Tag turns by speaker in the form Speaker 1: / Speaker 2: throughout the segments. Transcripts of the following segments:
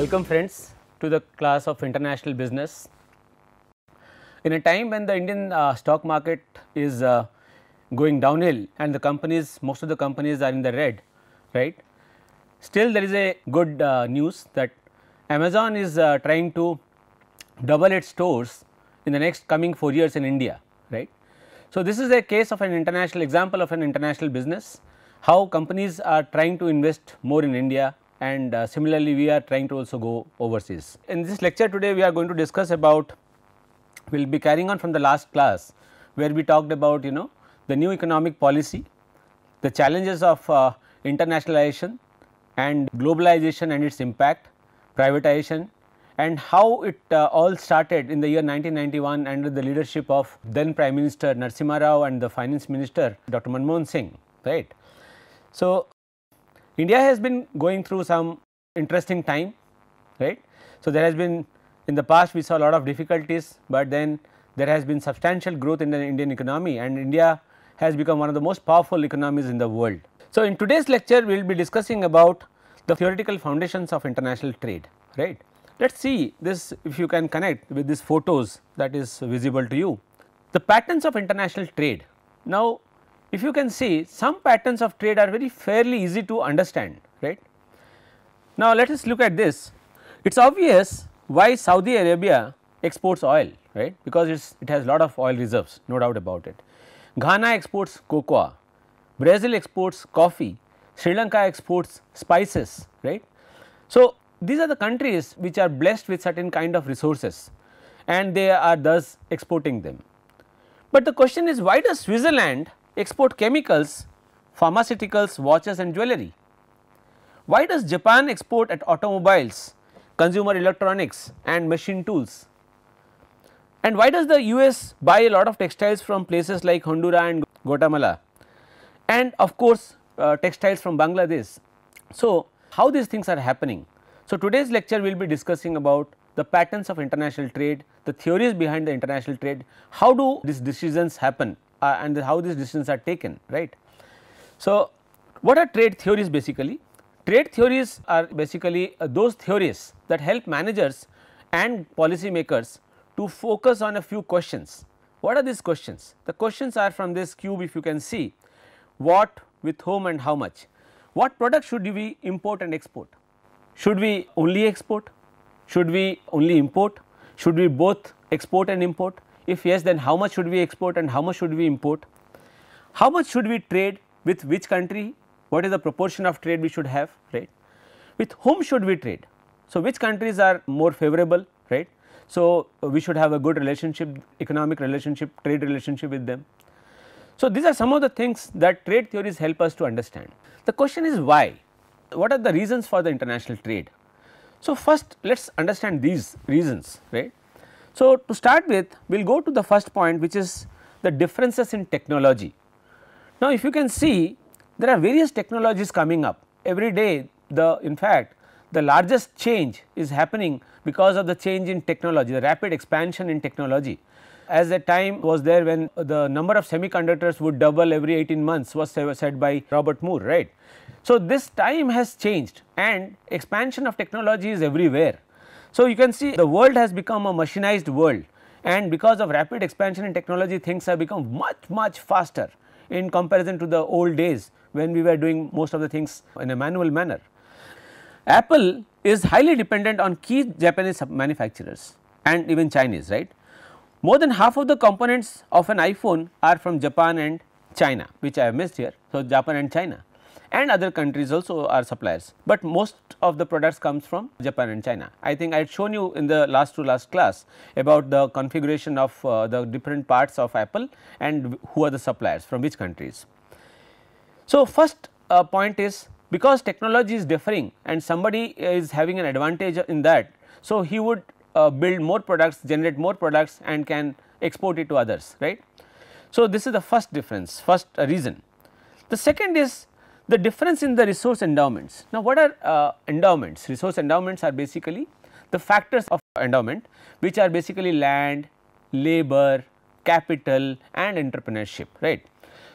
Speaker 1: Welcome friends to the class of international business. In a time when the Indian uh, stock market is uh, going downhill and the companies most of the companies are in the red, right? Still there is a good uh, news that Amazon is uh, trying to double its stores in the next coming 4 years in India, right? So, this is a case of an international example of an international business how companies are trying to invest more in India and uh, similarly we are trying to also go overseas. In this lecture today we are going to discuss about, we will be carrying on from the last class where we talked about you know the new economic policy, the challenges of uh, internationalization and globalization and its impact, privatization and how it uh, all started in the year 1991 under the leadership of then Prime Minister Narsimha Rao and the Finance Minister Dr. Manmohan Singh, right. So, India has been going through some interesting time, right. So, there has been in the past we saw a lot of difficulties, but then there has been substantial growth in the Indian economy and India has become one of the most powerful economies in the world. So, in today's lecture we will be discussing about the theoretical foundations of international trade, right. Let us see this if you can connect with these photos that is visible to you. The patterns of international trade. Now, if you can see some patterns of trade are very fairly easy to understand right. Now let us look at this it is obvious why Saudi Arabia exports oil right because it's, it has lot of oil reserves no doubt about it. Ghana exports cocoa, Brazil exports coffee, Sri Lanka exports spices right. So these are the countries which are blessed with certain kind of resources and they are thus exporting them. But the question is why does Switzerland export chemicals, pharmaceuticals, watches and jewellery. Why does Japan export at automobiles, consumer electronics and machine tools? And why does the US buy a lot of textiles from places like Honduras and Guatemala and of course uh, textiles from Bangladesh? So, how these things are happening? So, today's lecture we will be discussing about the patterns of international trade, the theories behind the international trade, how do these decisions happen uh, and the, how these decisions are taken right. So, what are trade theories basically? Trade theories are basically uh, those theories that help managers and policymakers to focus on a few questions. What are these questions? The questions are from this cube if you can see what, with whom and how much. What products should we import and export? Should we only export? Should we only import? Should we both export and import? If yes, then how much should we export and how much should we import? How much should we trade with which country? What is the proportion of trade we should have, right? With whom should we trade? So, which countries are more favorable, right? So, we should have a good relationship, economic relationship, trade relationship with them. So, these are some of the things that trade theories help us to understand. The question is why? What are the reasons for the international trade? So, first let us understand these reasons, right? So, to start with we will go to the first point which is the differences in technology. Now, if you can see there are various technologies coming up every day the in fact the largest change is happening because of the change in technology the rapid expansion in technology. As the time was there when the number of semiconductors would double every 18 months was said by Robert Moore right. So, this time has changed and expansion of technology is everywhere so, you can see the world has become a machinized world and because of rapid expansion in technology things have become much much faster in comparison to the old days when we were doing most of the things in a manual manner. Apple is highly dependent on key Japanese manufacturers and even Chinese right. More than half of the components of an iPhone are from Japan and China which I have missed here. So, Japan and China and other countries also are suppliers. But most of the products comes from Japan and China. I think I had shown you in the last to last class about the configuration of uh, the different parts of Apple and who are the suppliers from which countries. So, first uh, point is because technology is differing and somebody is having an advantage in that. So, he would uh, build more products, generate more products and can export it to others, right. So, this is the first difference, first reason. The second is the difference in the resource endowments. Now, what are uh, endowments? Resource endowments are basically the factors of endowment which are basically land, labor, capital and entrepreneurship, right.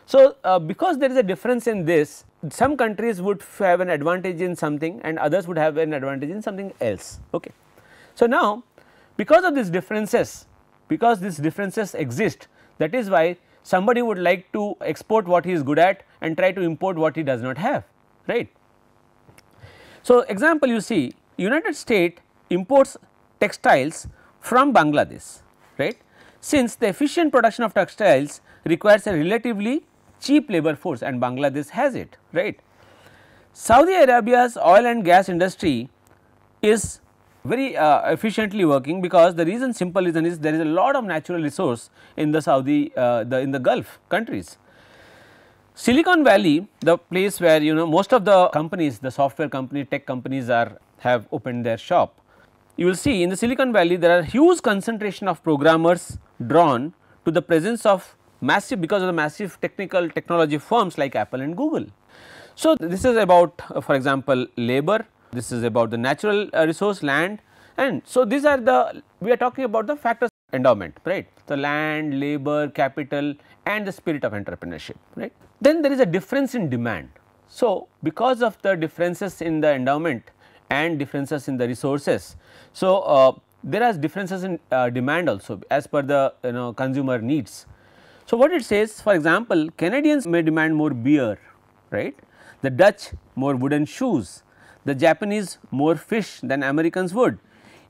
Speaker 1: So, uh, because there is a difference in this, some countries would have an advantage in something and others would have an advantage in something else, okay. So, now because of these differences, because these differences exist, that is why somebody would like to export what he is good at and try to import what he does not have right. So, example you see United States imports textiles from Bangladesh right since the efficient production of textiles requires a relatively cheap labor force and Bangladesh has it right. Saudi Arabia's oil and gas industry is very uh, efficiently working because the reason simple reason is there is a lot of natural resource in the Saudi uh, the in the Gulf countries. Silicon Valley the place where you know most of the companies the software company tech companies are have opened their shop. You will see in the Silicon Valley there are huge concentration of programmers drawn to the presence of massive because of the massive technical technology firms like Apple and Google. So, this is about uh, for example labor this is about the natural uh, resource land and so these are the we are talking about the factors endowment right the land labor capital and the spirit of entrepreneurship right then there is a difference in demand so because of the differences in the endowment and differences in the resources so uh, there are differences in uh, demand also as per the you know consumer needs so what it says for example canadians may demand more beer right the dutch more wooden shoes the Japanese more fish than Americans would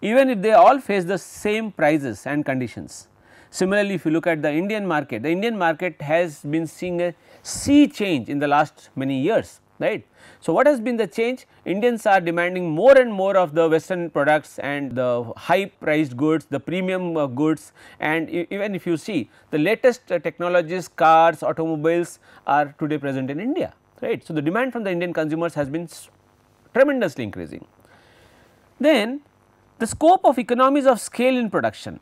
Speaker 1: even if they all face the same prices and conditions. Similarly, if you look at the Indian market, the Indian market has been seeing a sea change in the last many years, right. So, what has been the change? Indians are demanding more and more of the western products and the high priced goods, the premium uh, goods and even if you see the latest uh, technologies, cars, automobiles are today present in India, right. So, the demand from the Indian consumers has been tremendously increasing. Then the scope of economies of scale in production.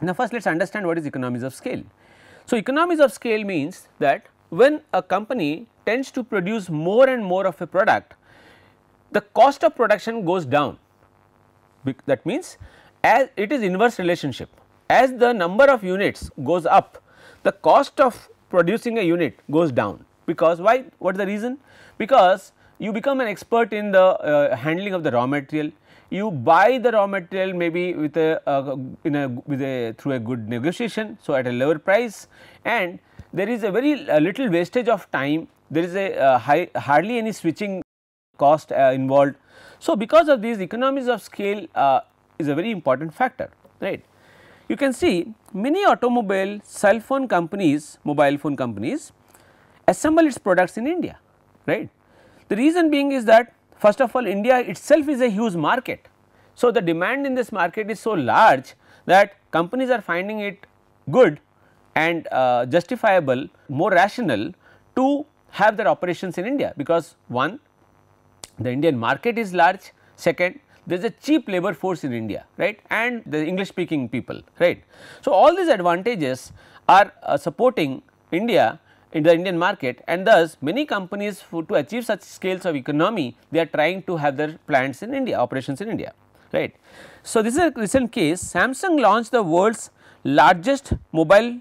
Speaker 1: Now, first let us understand what is economies of scale. So, economies of scale means that when a company tends to produce more and more of a product, the cost of production goes down. That means, as it is inverse relationship. As the number of units goes up, the cost of producing a unit goes down because why? What is the reason? Because you become an expert in the uh, handling of the raw material. You buy the raw material maybe with a, uh, in a with a through a good negotiation, so at a lower price, and there is a very uh, little wastage of time. There is a uh, high, hardly any switching cost uh, involved. So because of these, economies of scale uh, is a very important factor, right? You can see many automobile cell phone companies, mobile phone companies, assemble its products in India, right? The reason being is that first of all India itself is a huge market. So, the demand in this market is so large that companies are finding it good and uh, justifiable more rational to have their operations in India because one the Indian market is large second there is a cheap labor force in India right and the English speaking people right. So, all these advantages are uh, supporting India in the Indian market and thus many companies to achieve such scales of economy they are trying to have their plants in India operations in India right. So, this is a recent case Samsung launched the world's largest mobile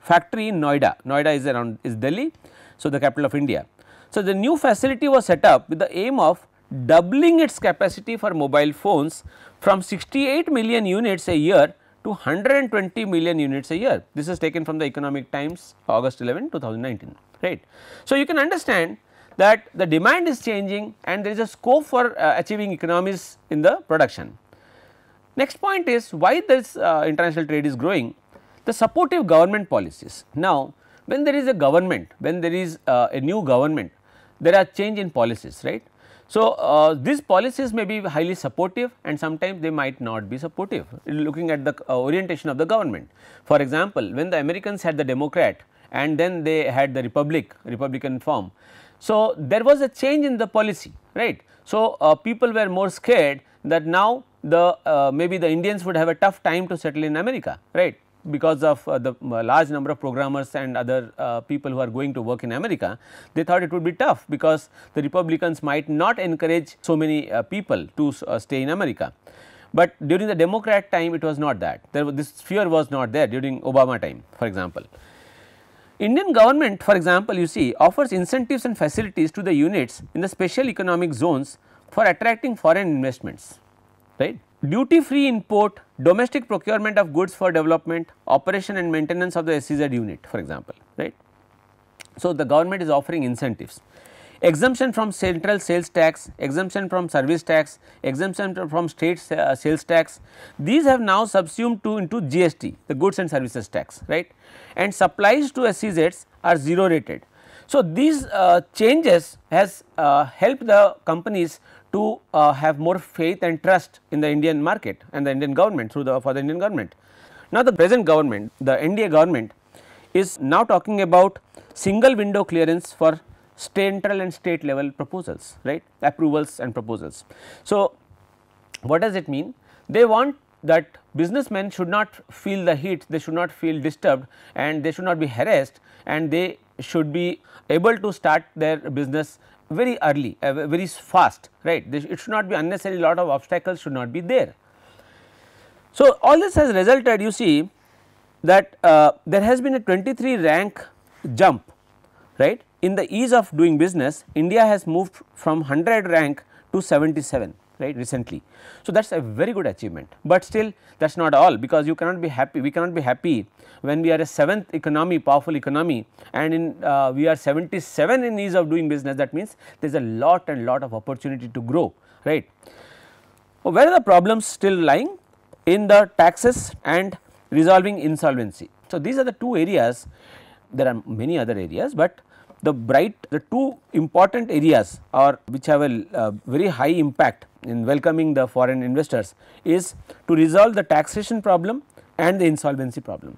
Speaker 1: factory in Noida, Noida is around is Delhi so the capital of India. So, the new facility was set up with the aim of doubling its capacity for mobile phones from 68 million units a year to 120 million units a year. This is taken from the Economic Times August 11, 2019, right. So, you can understand that the demand is changing and there is a scope for uh, achieving economies in the production. Next point is why this uh, international trade is growing, the supportive government policies. Now, when there is a government, when there is uh, a new government, there are change in policies, right. So, uh, these policies may be highly supportive and sometimes they might not be supportive looking at the uh, orientation of the government. For example, when the Americans had the Democrat and then they had the Republic, Republican form. So, there was a change in the policy, right. So, uh, people were more scared that now the uh, maybe the Indians would have a tough time to settle in America, right because of uh, the uh, large number of programmers and other uh, people who are going to work in America, they thought it would be tough because the Republicans might not encourage so many uh, people to uh, stay in America. But during the Democrat time, it was not that. There was, this fear was not there during Obama time, for example. Indian government, for example, you see offers incentives and facilities to the units in the special economic zones for attracting foreign investments, right duty free import, domestic procurement of goods for development, operation and maintenance of the SEZ unit for example, right. So, the government is offering incentives. Exemption from central sales tax, exemption from service tax, exemption from state uh, sales tax, these have now subsumed to into GST, the goods and services tax, right. And supplies to SEZs are zero rated. So, these uh, changes has uh, helped the companies to uh, have more faith and trust in the Indian market and the Indian government through the for the Indian government. Now, the present government, the NDA government is now talking about single window clearance for central and state level proposals, right, approvals and proposals. So, what does it mean? They want that businessmen should not feel the heat, they should not feel disturbed and they should not be harassed and they should be able to start their business very early, uh, very fast, right. This, it should not be unnecessary lot of obstacles should not be there. So, all this has resulted you see that uh, there has been a 23 rank jump, right. In the ease of doing business, India has moved from 100 rank to 77 right recently. So, that is a very good achievement, but still that is not all because you cannot be happy we cannot be happy when we are a seventh economy powerful economy and in uh, we are 77 in ease of doing business that means there is a lot and lot of opportunity to grow right. Well, where are the problems still lying in the taxes and resolving insolvency. So, these are the two areas there are many other areas, but the bright the two important areas are which have a uh, very high impact in welcoming the foreign investors is to resolve the taxation problem and the insolvency problem.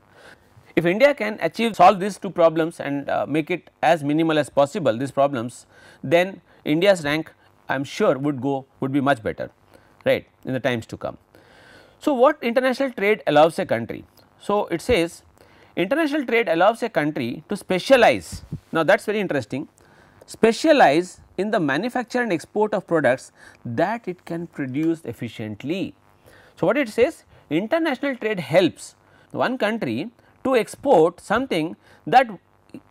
Speaker 1: If India can achieve solve these two problems and uh, make it as minimal as possible these problems then India's rank I am sure would go would be much better right in the times to come. So, what international trade allows a country? So, it says international trade allows a country to specialize now that is very interesting specialize in the manufacture and export of products that it can produce efficiently. So, what it says international trade helps one country to export something that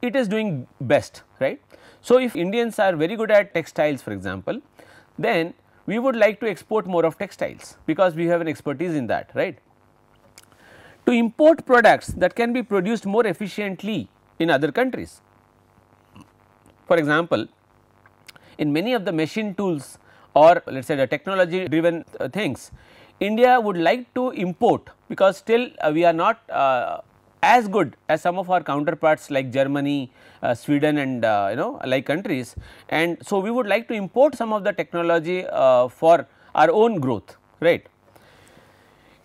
Speaker 1: it is doing best right. So, if Indians are very good at textiles for example, then we would like to export more of textiles because we have an expertise in that right. To import products that can be produced more efficiently in other countries. For example, in many of the machine tools or let us say the technology driven uh, things, India would like to import because still uh, we are not uh, as good as some of our counterparts like Germany, uh, Sweden and uh, you know like countries and so we would like to import some of the technology uh, for our own growth right.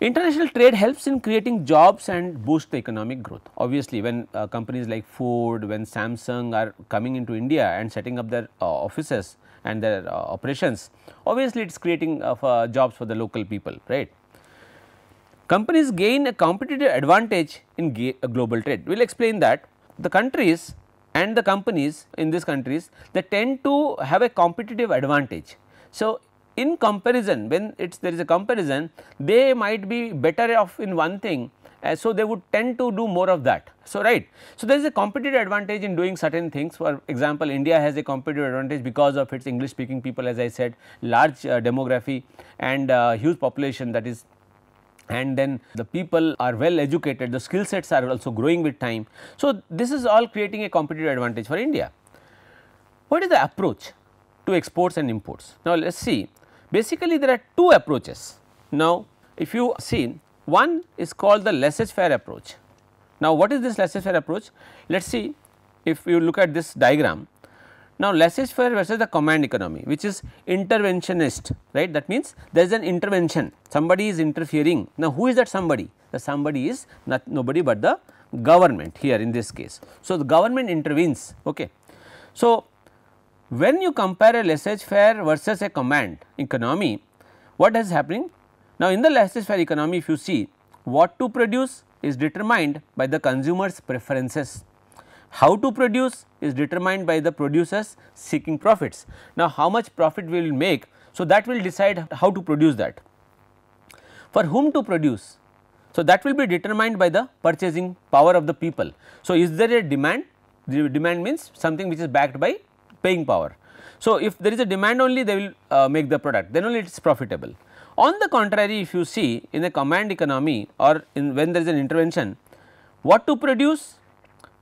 Speaker 1: International trade helps in creating jobs and boost the economic growth. Obviously, when uh, companies like Ford, when Samsung are coming into India and setting up their uh, offices and their uh, operations, obviously it is creating uh, jobs for the local people, right. Companies gain a competitive advantage in uh, global trade. We will explain that. The countries and the companies in these countries, they tend to have a competitive advantage. So, in comparison when it is there is a comparison they might be better off in one thing uh, so they would tend to do more of that. So, right. So, there is a competitive advantage in doing certain things for example, India has a competitive advantage because of its English speaking people as I said large uh, demography and uh, huge population that is and then the people are well educated the skill sets are also growing with time. So, this is all creating a competitive advantage for India. What is the approach to exports and imports? Now, let us see Basically there are two approaches. Now if you see one is called the laissez-faire approach. Now what is this laissez-faire approach? Let us see if you look at this diagram. Now laissez-faire versus the command economy which is interventionist right that means there is an intervention somebody is interfering. Now who is that somebody? The somebody is not nobody but the government here in this case. So the government intervenes okay. So when you compare a laissez faire versus a command economy, what is happening? Now, in the laissez faire economy, if you see what to produce is determined by the consumer's preferences. How to produce is determined by the producers seeking profits. Now, how much profit we will make, so that will decide how to produce that. For whom to produce? So, that will be determined by the purchasing power of the people. So, is there a demand? The demand means something which is backed by paying power. So, if there is a demand only they will uh, make the product then only it is profitable. On the contrary if you see in a command economy or when there is an intervention what to produce,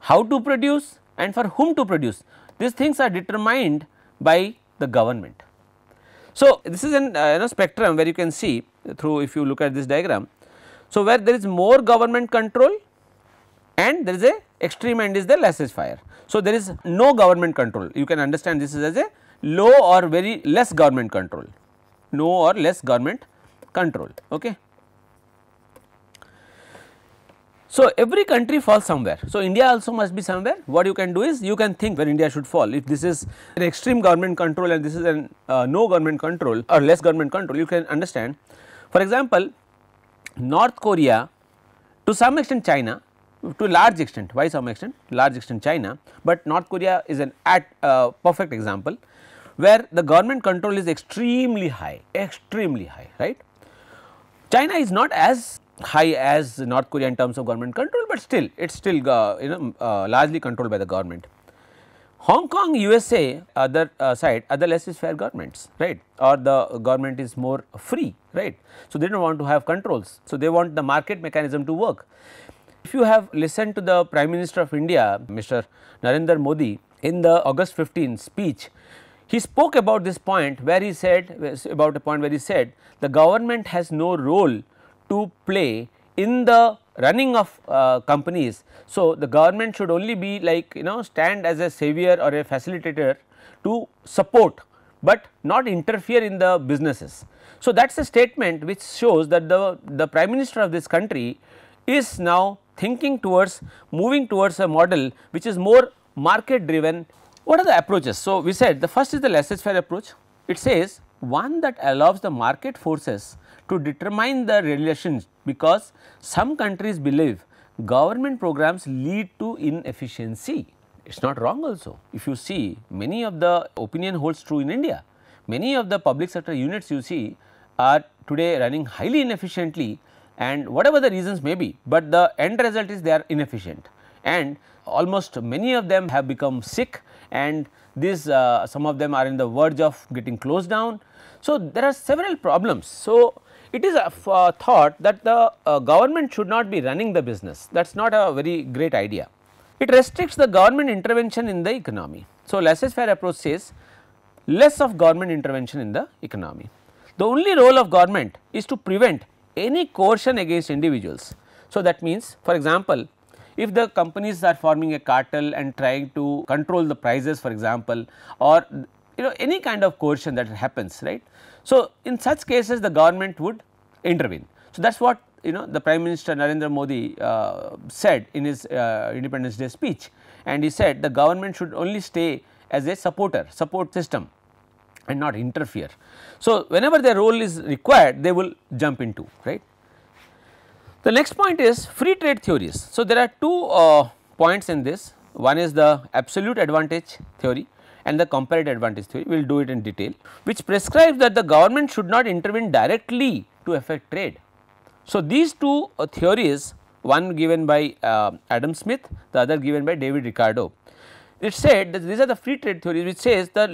Speaker 1: how to produce and for whom to produce these things are determined by the government. So, this is an uh, you know, spectrum where you can see through if you look at this diagram. So, where there is more government control and there is a extreme end is the laissez fire, So, there is no government control you can understand this is as a low or very less government control, no or less government control. Okay. So, every country falls somewhere. So, India also must be somewhere. What you can do is you can think where India should fall. If this is an extreme government control and this is an uh, no government control or less government control, you can understand. For example, North Korea to some extent China to large extent by some extent large extent China, but North Korea is an at uh, perfect example where the government control is extremely high extremely high right. China is not as high as North Korea in terms of government control, but still it is still uh, you know uh, largely controlled by the government. Hong Kong USA other uh, side other less is fair governments right or the government is more free right. So, they do not want to have controls. So, they want the market mechanism to work if you have listened to the Prime Minister of India, Mr. Narendra Modi, in the August 15 speech, he spoke about this point where he said, about a point where he said, the government has no role to play in the running of uh, companies. So, the government should only be like you know stand as a savior or a facilitator to support, but not interfere in the businesses. So, that is a statement which shows that the, the prime minister of this country is now thinking towards moving towards a model which is more market driven. What are the approaches? So, we said the first is the laissez-faire approach. It says one that allows the market forces to determine the relations because some countries believe government programs lead to inefficiency. It is not wrong also. If you see many of the opinion holds true in India. Many of the public sector units you see are today running highly inefficiently and whatever the reasons may be, but the end result is they are inefficient and almost many of them have become sick and these uh, some of them are in the verge of getting closed down. So, there are several problems. So, it is a uh, thought that the uh, government should not be running the business that is not a very great idea. It restricts the government intervention in the economy. So, laissez-faire approach says less of government intervention in the economy. The only role of government is to prevent any coercion against individuals. So, that means for example, if the companies are forming a cartel and trying to control the prices for example or you know any kind of coercion that happens right. So, in such cases the government would intervene. So, that is what you know the Prime Minister Narendra Modi uh, said in his uh, Independence Day speech and he said the government should only stay as a supporter, support system and not interfere. So, whenever their role is required they will jump into right. The next point is free trade theories. So, there are two uh, points in this one is the absolute advantage theory and the comparative advantage theory we will do it in detail which prescribes that the government should not intervene directly to affect trade. So, these two uh, theories one given by uh, Adam Smith the other given by David Ricardo it said that these are the free trade theories which says the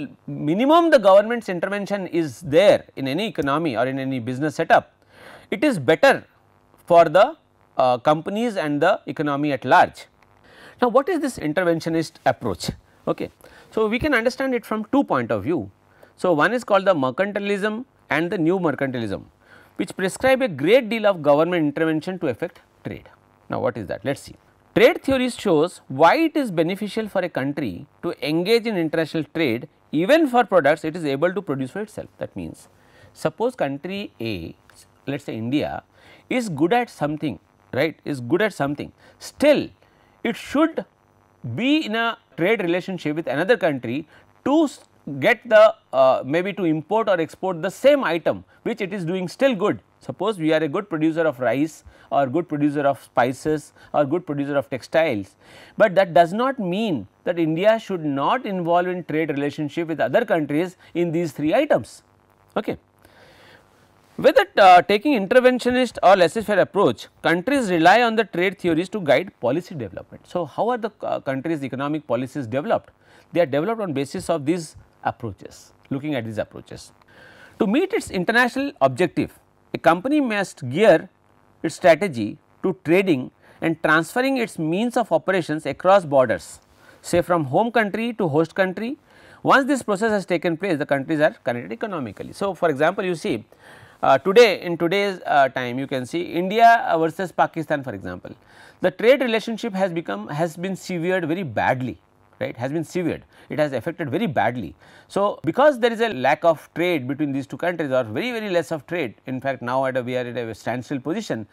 Speaker 1: minimum the government's intervention is there in any economy or in any business setup, it is better for the uh, companies and the economy at large. Now, what is this interventionist approach? Okay. So, we can understand it from two point of view. So, one is called the mercantilism and the new mercantilism which prescribe a great deal of government intervention to affect trade. Now, what is that? Let us see. Trade theory shows why it is beneficial for a country to engage in international trade even for products it is able to produce for itself. That means, suppose country A let us say India is good at something right is good at something still it should be in a trade relationship with another country to get the uh, maybe to import or export the same item which it is doing still good. Suppose we are a good producer of rice or good producer of spices or good producer of textiles, but that does not mean that India should not involve in trade relationship with other countries in these three items. Okay. Whether uh, taking interventionist or laissez-faire approach, countries rely on the trade theories to guide policy development. So, how are the uh, countries' economic policies developed? They are developed on basis of these approaches, looking at these approaches. To meet its international objective, a company must gear its strategy to trading and transferring its means of operations across borders, say from home country to host country. Once this process has taken place, the countries are connected economically. So, for example, you see uh, today in today's uh, time you can see India versus Pakistan for example, the trade relationship has become has been severed very badly right has been severed it has affected very badly so because there is a lack of trade between these two countries or very very less of trade in fact now at a we are at a standstill position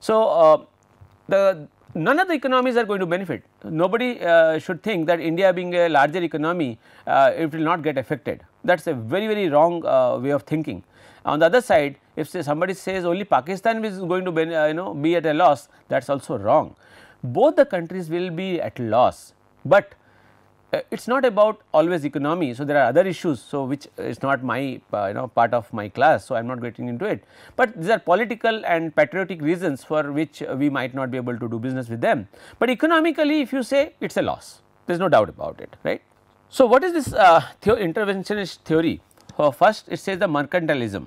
Speaker 1: so uh, the none of the economies are going to benefit nobody uh, should think that india being a larger economy uh, it will not get affected that's a very very wrong uh, way of thinking on the other side if say somebody says only pakistan is going to be, uh, you know be at a loss that's also wrong both the countries will be at loss but uh, it is not about always economy. So, there are other issues. So, which is not my uh, you know part of my class. So, I am not getting into it, but these are political and patriotic reasons for which we might not be able to do business with them. But economically if you say it is a loss there is no doubt about it right. So, what is this uh, interventionist theory? Uh, first it says the mercantilism.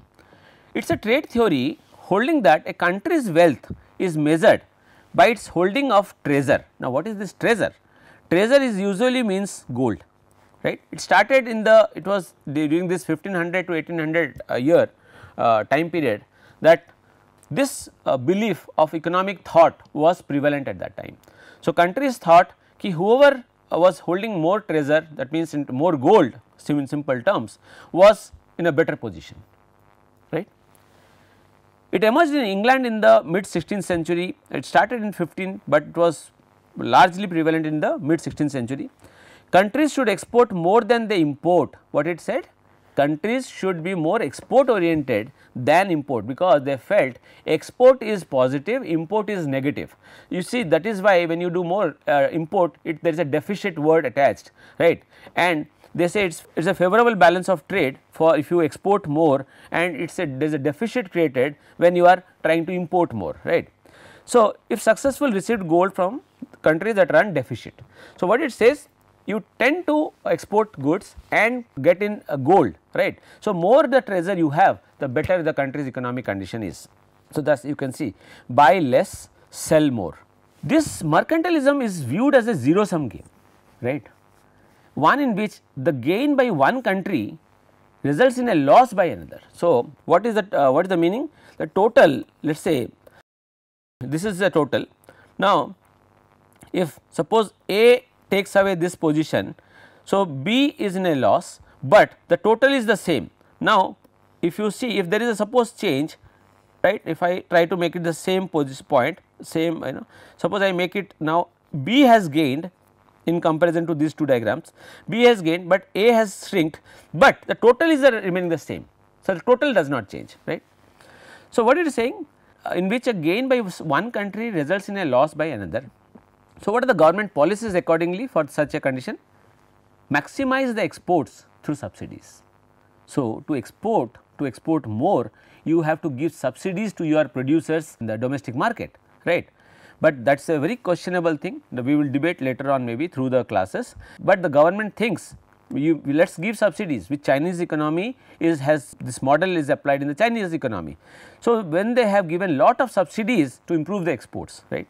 Speaker 1: It is a trade theory holding that a country's wealth is measured by its holding of treasure. Now, what is this treasure? treasure is usually means gold right. It started in the it was during this 1500 to 1800 uh, year uh, time period that this uh, belief of economic thought was prevalent at that time. So, countries thought ki whoever uh, was holding more treasure that means more gold in simple terms was in a better position right. It emerged in England in the mid 16th century it started in 15 but it was largely prevalent in the mid 16th century. Countries should export more than they import, what it said? Countries should be more export oriented than import because they felt export is positive, import is negative. You see that is why when you do more uh, import, it there is a deficit word attached, right. And they say it's it's a favorable balance of trade for if you export more and it's a there's a deficit created when you are trying to import more right so if successful received gold from countries that run deficit. So, what it says you tend to export goods and get in gold right. So, more the treasure you have the better the country's economic condition is. So, thus you can see buy less sell more. This mercantilism is viewed as a zero sum game right, one in which the gain by one country results in a loss by another. So, what is that uh, what is the meaning the total let us say this is the total. Now, if suppose A takes away this position, so B is in a loss, but the total is the same. Now, if you see if there is a suppose change right if I try to make it the same position, point same you know suppose I make it now B has gained in comparison to these two diagrams B has gained but A has shrinked but the total is the remaining the same. So, the total does not change right. So, what it is saying uh, in which a gain by one country results in a loss by another so, what are the government policies accordingly for such a condition? Maximize the exports through subsidies. So, to export to export more you have to give subsidies to your producers in the domestic market right. But that is a very questionable thing we will debate later on maybe through the classes, but the government thinks you let us give subsidies which Chinese economy is has this model is applied in the Chinese economy. So, when they have given lot of subsidies to improve the exports right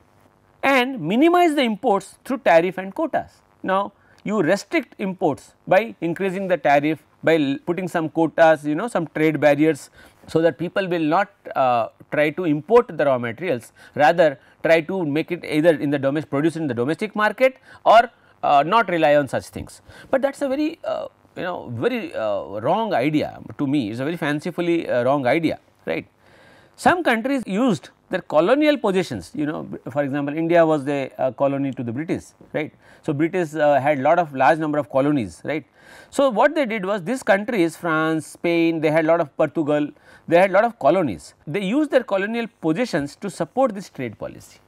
Speaker 1: and minimize the imports through tariff and quotas. Now, you restrict imports by increasing the tariff, by putting some quotas, you know, some trade barriers, so that people will not uh, try to import the raw materials, rather try to make it either in the domestic, produce in the domestic market or uh, not rely on such things. But that is a very, uh, you know, very uh, wrong idea to me, it is a very fancifully uh, wrong idea, right. Some countries used their colonial possessions you know for example India was the uh, colony to the British right. So, British uh, had lot of large number of colonies right. So, what they did was these countries France, Spain they had lot of Portugal they had lot of colonies they used their colonial possessions to support this trade policy.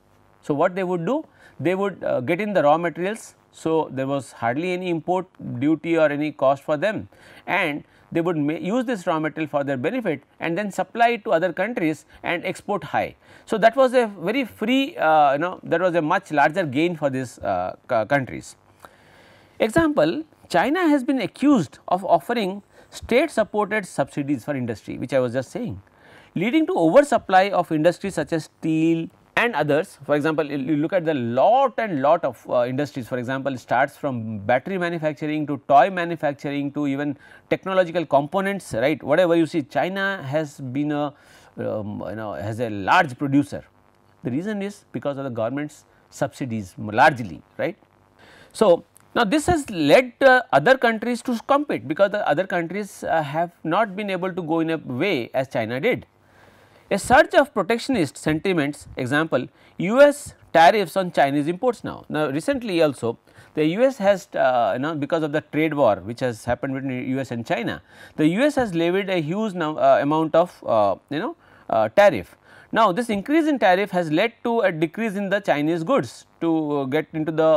Speaker 1: So, what they would do they would uh, get in the raw materials. So, there was hardly any import duty or any cost for them and they would use this raw material for their benefit and then supply it to other countries and export high. So, that was a very free uh, you know that was a much larger gain for these uh, countries. Example, China has been accused of offering state supported subsidies for industry which I was just saying leading to oversupply of industries such as steel, and others for example you look at the lot and lot of uh, industries for example starts from battery manufacturing to toy manufacturing to even technological components right whatever you see China has been a um, you know has a large producer the reason is because of the government's subsidies largely right. So, now this has led uh, other countries to compete because the other countries uh, have not been able to go in a way as China did a surge of protectionist sentiments example US tariffs on Chinese imports now. Now recently also the US has uh, you know because of the trade war which has happened between US and China, the US has levied a huge now, uh, amount of uh, you know uh, tariff. Now this increase in tariff has led to a decrease in the Chinese goods to uh, get into the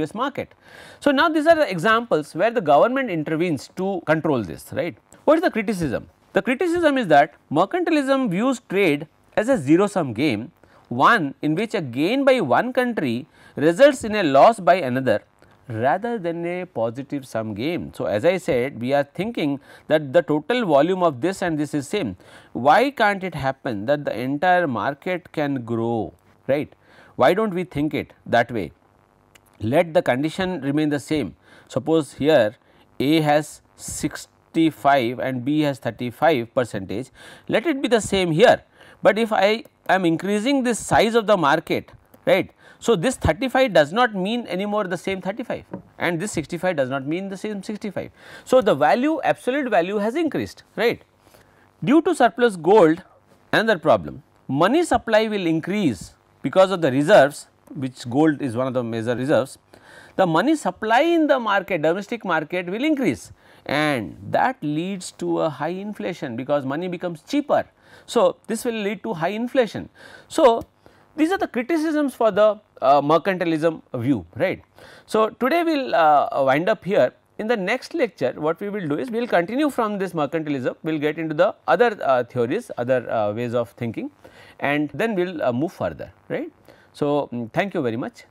Speaker 1: US uh, market. So now these are the examples where the government intervenes to control this right. What is the criticism? The criticism is that mercantilism views trade as a zero sum game, one in which a gain by one country results in a loss by another rather than a positive sum game. So, as I said we are thinking that the total volume of this and this is same. Why can't it happen that the entire market can grow right? Why do not we think it that way? Let the condition remain the same. Suppose here A has 60 55 and B has 35 percentage, let it be the same here. But if I am increasing the size of the market, right. So, this 35 does not mean anymore the same 35 and this 65 does not mean the same 65. So, the value absolute value has increased, right. Due to surplus gold another problem, money supply will increase because of the reserves which gold is one of the major reserves, the money supply in the market domestic market will increase and that leads to a high inflation because money becomes cheaper. So, this will lead to high inflation. So, these are the criticisms for the uh, mercantilism view right. So, today we will uh, wind up here in the next lecture what we will do is we will continue from this mercantilism we will get into the other uh, theories other uh, ways of thinking and then we will uh, move further right. So, um, thank you very much.